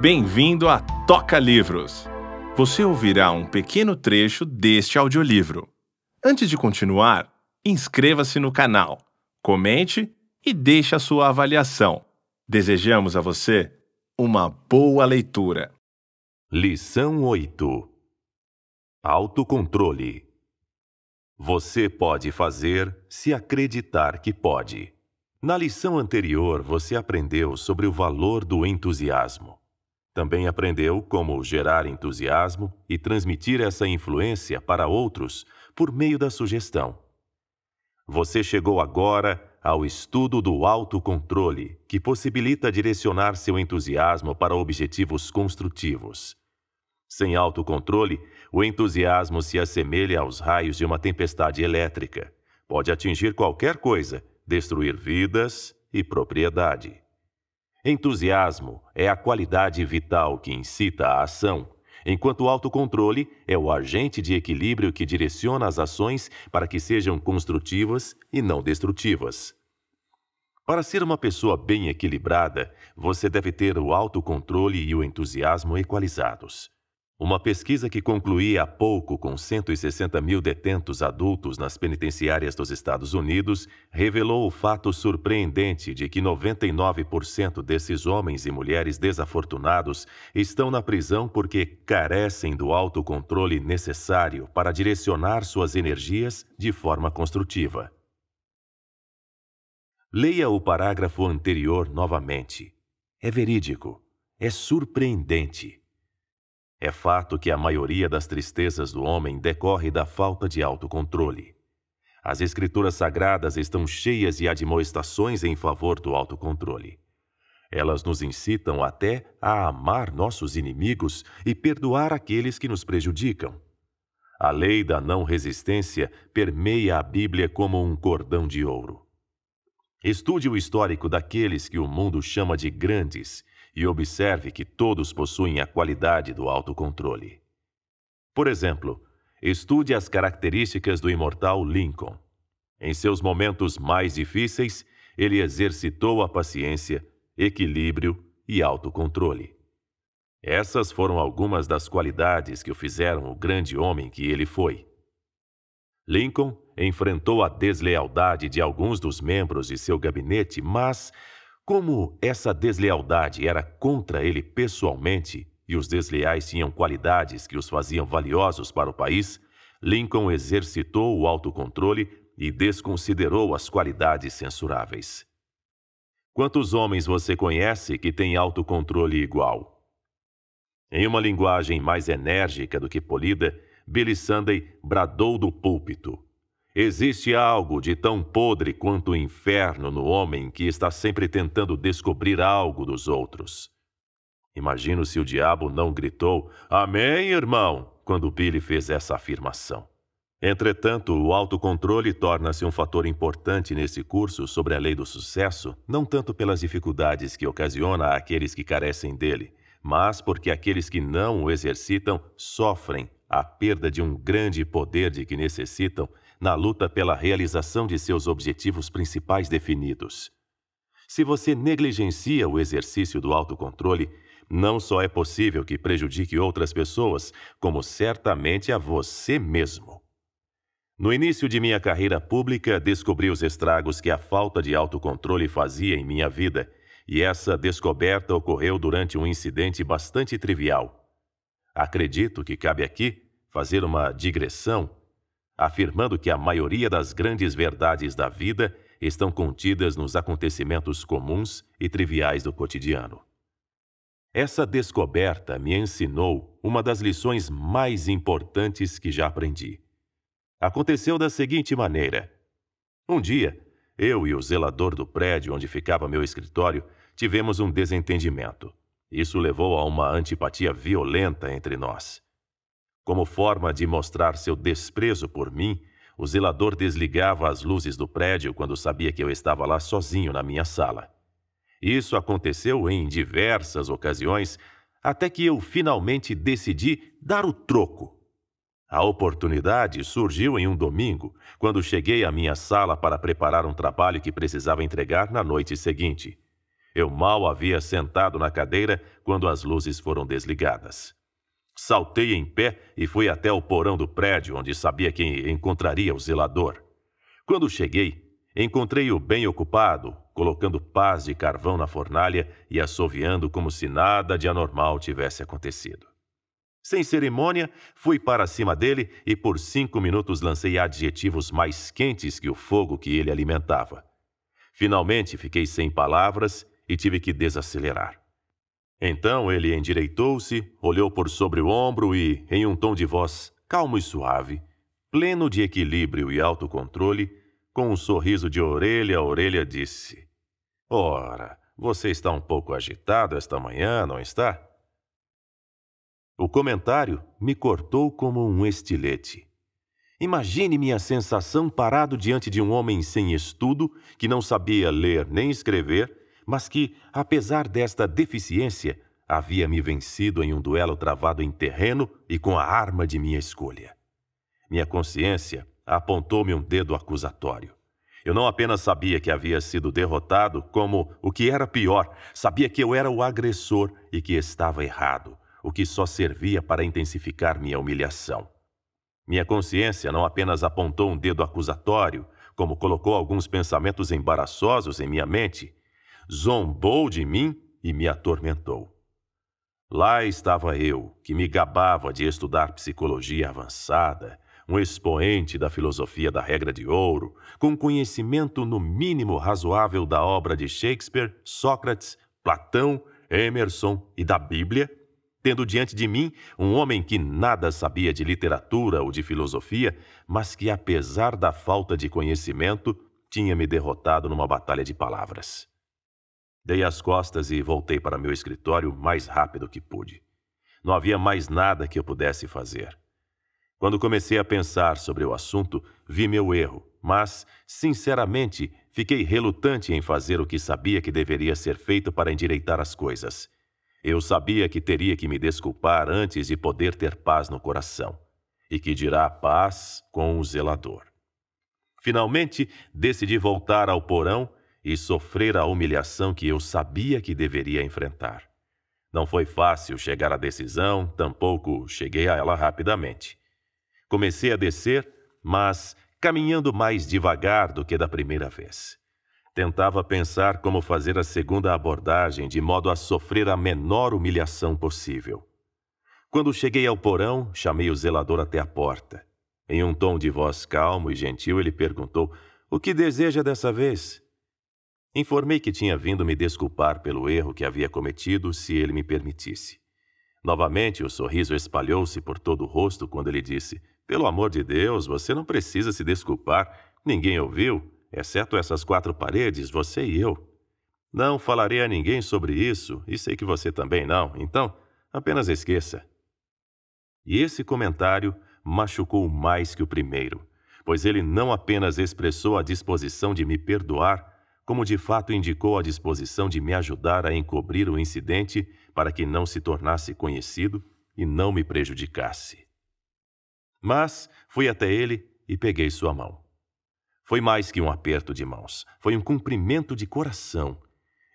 Bem-vindo a Toca Livros! Você ouvirá um pequeno trecho deste audiolivro. Antes de continuar, inscreva-se no canal, comente e deixe a sua avaliação. Desejamos a você uma boa leitura. Lição 8 Autocontrole Você pode fazer se acreditar que pode. Na lição anterior, você aprendeu sobre o valor do entusiasmo. Também aprendeu como gerar entusiasmo e transmitir essa influência para outros por meio da sugestão. Você chegou agora ao estudo do autocontrole, que possibilita direcionar seu entusiasmo para objetivos construtivos. Sem autocontrole, o entusiasmo se assemelha aos raios de uma tempestade elétrica. Pode atingir qualquer coisa, destruir vidas e propriedade. Entusiasmo é a qualidade vital que incita a ação, enquanto o autocontrole é o agente de equilíbrio que direciona as ações para que sejam construtivas e não destrutivas. Para ser uma pessoa bem equilibrada, você deve ter o autocontrole e o entusiasmo equalizados. Uma pesquisa que concluía há pouco com 160 mil detentos adultos nas penitenciárias dos Estados Unidos revelou o fato surpreendente de que 99% desses homens e mulheres desafortunados estão na prisão porque carecem do autocontrole necessário para direcionar suas energias de forma construtiva. Leia o parágrafo anterior novamente. É verídico. É surpreendente é fato que a maioria das tristezas do homem decorre da falta de autocontrole. As escrituras sagradas estão cheias de admoestações em favor do autocontrole. Elas nos incitam até a amar nossos inimigos e perdoar aqueles que nos prejudicam. A lei da não resistência permeia a Bíblia como um cordão de ouro. Estude o histórico daqueles que o mundo chama de grandes e observe que todos possuem a qualidade do autocontrole. Por exemplo, estude as características do imortal Lincoln. Em seus momentos mais difíceis, ele exercitou a paciência, equilíbrio e autocontrole. Essas foram algumas das qualidades que o fizeram o grande homem que ele foi. Lincoln enfrentou a deslealdade de alguns dos membros de seu gabinete, mas como essa deslealdade era contra ele pessoalmente e os desleais tinham qualidades que os faziam valiosos para o país, Lincoln exercitou o autocontrole e desconsiderou as qualidades censuráveis. Quantos homens você conhece que têm autocontrole igual? Em uma linguagem mais enérgica do que polida, Billy Sunday bradou do púlpito: Existe algo de tão podre quanto o inferno no homem que está sempre tentando descobrir algo dos outros. Imagino se o diabo não gritou Amém, irmão, quando Billy fez essa afirmação. Entretanto, o autocontrole torna-se um fator importante nesse curso sobre a lei do sucesso, não tanto pelas dificuldades que ocasiona àqueles que carecem dele, mas porque aqueles que não o exercitam sofrem a perda de um grande poder de que necessitam na luta pela realização de seus objetivos principais definidos. Se você negligencia o exercício do autocontrole, não só é possível que prejudique outras pessoas, como certamente a você mesmo. No início de minha carreira pública, descobri os estragos que a falta de autocontrole fazia em minha vida, e essa descoberta ocorreu durante um incidente bastante trivial. Acredito que cabe aqui fazer uma digressão afirmando que a maioria das grandes verdades da vida estão contidas nos acontecimentos comuns e triviais do cotidiano. Essa descoberta me ensinou uma das lições mais importantes que já aprendi. Aconteceu da seguinte maneira: um dia, eu e o zelador do prédio onde ficava meu escritório tivemos um desentendimento. Isso levou a uma antipatia violenta entre nós. Como forma de mostrar seu desprezo por mim, o zelador desligava as luzes do prédio quando sabia que eu estava lá sozinho na minha sala. Isso aconteceu em diversas ocasiões, até que eu finalmente decidi dar o troco. A oportunidade surgiu em um domingo, quando cheguei à minha sala para preparar um trabalho que precisava entregar na noite seguinte. Eu mal havia sentado na cadeira quando as luzes foram desligadas. Saltei em pé e fui até o porão do prédio, onde sabia que encontraria o zelador. Quando cheguei, encontrei-o bem ocupado, colocando pás de carvão na fornalha e assoviando como se nada de anormal tivesse acontecido. Sem cerimônia, fui para cima dele e por cinco minutos lancei adjetivos mais quentes que o fogo que ele alimentava. Finalmente fiquei sem palavras e tive que desacelerar. Então ele endireitou-se, olhou por sobre o ombro e, em um tom de voz calmo e suave, pleno de equilíbrio e autocontrole, com um sorriso de orelha a orelha, disse: Ora, você está um pouco agitado esta manhã, não está? O comentário me cortou como um estilete. Imagine minha sensação parado diante de um homem sem estudo, que não sabia ler nem escrever mas que, apesar desta deficiência, havia me vencido em um duelo travado em terreno e com a arma de minha escolha. Minha consciência apontou-me um dedo acusatório. Eu não apenas sabia que havia sido derrotado, como, o que era pior, sabia que eu era o agressor e que estava errado, o que só servia para intensificar minha humilhação. Minha consciência não apenas apontou um dedo acusatório, como colocou alguns pensamentos embaraçosos em minha mente, zombou de mim e me atormentou. Lá estava eu, que me gabava de estudar psicologia avançada, um expoente da filosofia da regra de ouro, com conhecimento no mínimo razoável da obra de Shakespeare, Sócrates, Platão, Emerson e da Bíblia, tendo diante de mim um homem que nada sabia de literatura ou de filosofia, mas que, apesar da falta de conhecimento, tinha me derrotado numa batalha de palavras. Dei as costas e voltei para meu escritório mais rápido que pude. Não havia mais nada que eu pudesse fazer. Quando comecei a pensar sobre o assunto, vi meu erro, mas, sinceramente, fiquei relutante em fazer o que sabia que deveria ser feito para endireitar as coisas. Eu sabia que teria que me desculpar antes de poder ter paz no coração, e que dirá paz com o zelador. Finalmente, decidi voltar ao porão e sofrer a humilhação que eu sabia que deveria enfrentar. Não foi fácil chegar à decisão, tampouco cheguei a ela rapidamente. Comecei a descer, mas caminhando mais devagar do que da primeira vez. Tentava pensar como fazer a segunda abordagem de modo a sofrer a menor humilhação possível. Quando cheguei ao porão, chamei o zelador até a porta. Em um tom de voz calmo e gentil, ele perguntou: O que deseja dessa vez? Informei que tinha vindo me desculpar pelo erro que havia cometido se ele me permitisse. Novamente, o sorriso espalhou-se por todo o rosto quando ele disse: Pelo amor de Deus, você não precisa se desculpar. Ninguém ouviu, exceto essas quatro paredes, você e eu. Não falarei a ninguém sobre isso, e sei que você também não, então apenas esqueça. E esse comentário machucou mais que o primeiro, pois ele não apenas expressou a disposição de me perdoar, como de fato indicou a disposição de me ajudar a encobrir o incidente para que não se tornasse conhecido e não me prejudicasse. Mas fui até ele e peguei sua mão. Foi mais que um aperto de mãos, foi um cumprimento de coração.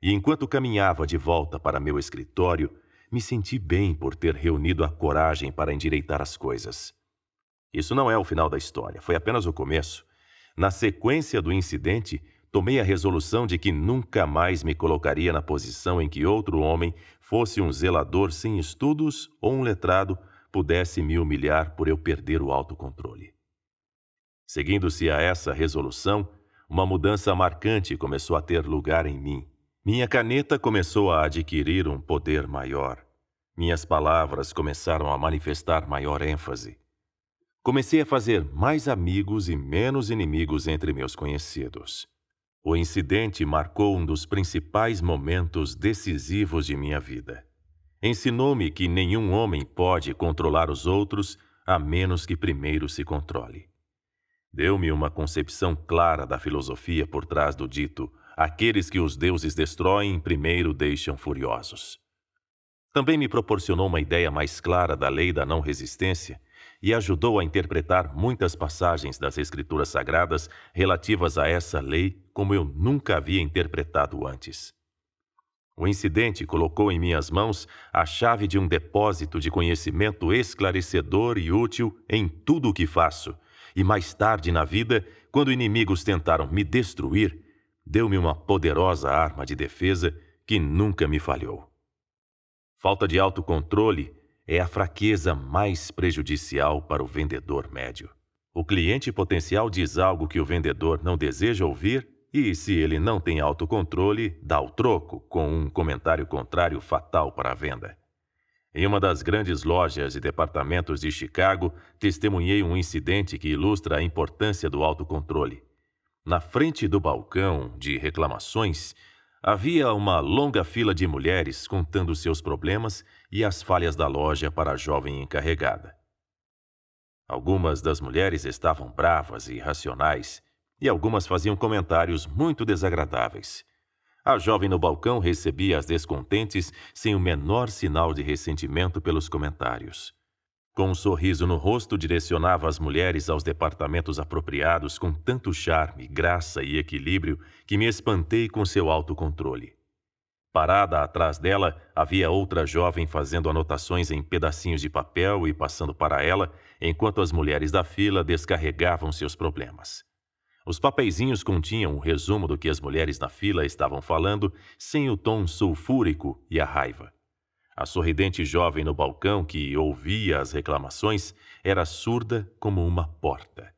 E enquanto caminhava de volta para meu escritório, me senti bem por ter reunido a coragem para endireitar as coisas. Isso não é o final da história, foi apenas o começo. Na sequência do incidente, tomei a resolução de que nunca mais me colocaria na posição em que outro homem, fosse um zelador sem estudos ou um letrado, pudesse me humilhar por eu perder o autocontrole. Seguindo-se a essa resolução, uma mudança marcante começou a ter lugar em mim. Minha caneta começou a adquirir um poder maior. Minhas palavras começaram a manifestar maior ênfase. Comecei a fazer mais amigos e menos inimigos entre meus conhecidos. O incidente marcou um dos principais momentos decisivos de minha vida. Ensinou-me que nenhum homem pode controlar os outros a menos que primeiro se controle. Deu-me uma concepção clara da filosofia por trás do dito: aqueles que os deuses destroem primeiro deixam furiosos. Também me proporcionou uma ideia mais clara da lei da não resistência e ajudou a interpretar muitas passagens das Escrituras Sagradas relativas a essa lei como eu nunca havia interpretado antes. O incidente colocou em minhas mãos a chave de um depósito de conhecimento esclarecedor e útil em tudo o que faço, e mais tarde na vida, quando inimigos tentaram me destruir, deu-me uma poderosa arma de defesa que nunca me falhou. Falta de autocontrole é a fraqueza mais prejudicial para o vendedor médio. O cliente potencial diz algo que o vendedor não deseja ouvir e, se ele não tem autocontrole, dá o troco com um comentário contrário fatal para a venda. Em uma das grandes lojas e departamentos de Chicago, testemunhei um incidente que ilustra a importância do autocontrole. Na frente do balcão de reclamações, havia uma longa fila de mulheres contando seus problemas e as falhas da loja para a jovem encarregada. Algumas das mulheres estavam bravas e irracionais, e algumas faziam comentários muito desagradáveis. A jovem no balcão recebia as descontentes sem o menor sinal de ressentimento pelos comentários. Com um sorriso no rosto, direcionava as mulheres aos departamentos apropriados com tanto charme, graça e equilíbrio que me espantei com seu autocontrole. Parada atrás dela, havia outra jovem fazendo anotações em pedacinhos de papel e passando para ela, enquanto as mulheres da fila descarregavam seus problemas. Os papeizinhos continham o resumo do que as mulheres na fila estavam falando, sem o tom sulfúrico e a raiva. A sorridente jovem no balcão que ouvia as reclamações era surda como uma porta.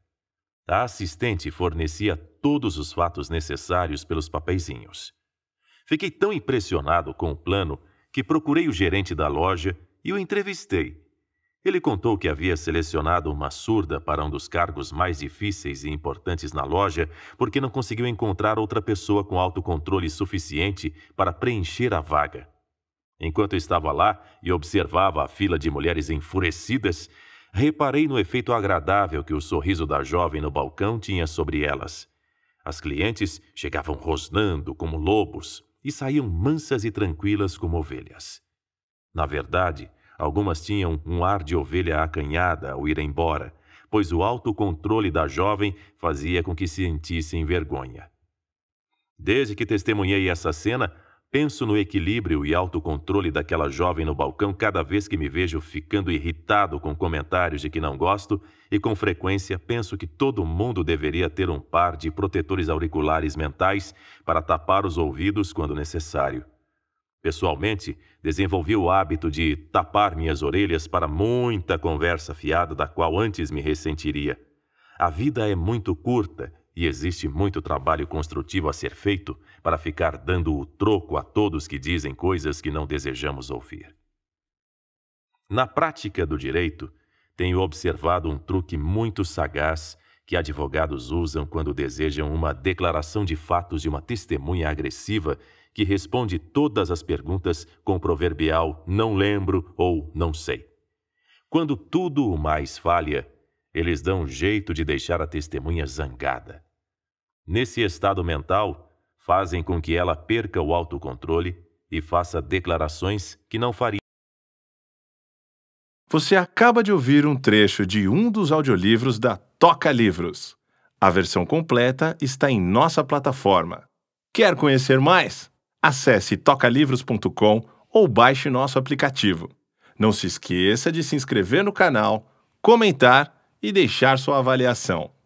A assistente fornecia todos os fatos necessários pelos papeizinhos. Fiquei tão impressionado com o plano que procurei o gerente da loja e o entrevistei. Ele contou que havia selecionado uma surda para um dos cargos mais difíceis e importantes na loja porque não conseguiu encontrar outra pessoa com autocontrole suficiente para preencher a vaga. Enquanto estava lá e observava a fila de mulheres enfurecidas, reparei no efeito agradável que o sorriso da jovem no balcão tinha sobre elas. As clientes chegavam rosnando como lobos, e saíam mansas e tranquilas como ovelhas. Na verdade, algumas tinham um ar de ovelha acanhada ao ir embora, pois o autocontrole da jovem fazia com que se sentissem vergonha. Desde que testemunhei essa cena, Penso no equilíbrio e autocontrole daquela jovem no balcão cada vez que me vejo ficando irritado com comentários de que não gosto e com frequência penso que todo mundo deveria ter um par de protetores auriculares mentais para tapar os ouvidos quando necessário. Pessoalmente, desenvolvi o hábito de tapar minhas orelhas para muita conversa fiada da qual antes me ressentiria. A vida é muito curta e existe muito trabalho construtivo a ser feito para ficar dando o troco a todos que dizem coisas que não desejamos ouvir. Na prática do direito, tenho observado um truque muito sagaz que advogados usam quando desejam uma declaração de fatos de uma testemunha agressiva que responde todas as perguntas com o proverbial não lembro ou não sei. Quando tudo o mais falha, eles dão jeito de deixar a testemunha zangada. Nesse estado mental, fazem com que ela perca o autocontrole e faça declarações que não faria. Você acaba de ouvir um trecho de um dos audiolivros da Toca Livros. A versão completa está em nossa plataforma. Quer conhecer mais? Acesse tocalivros.com ou baixe nosso aplicativo. Não se esqueça de se inscrever no canal, comentar e deixar sua avaliação.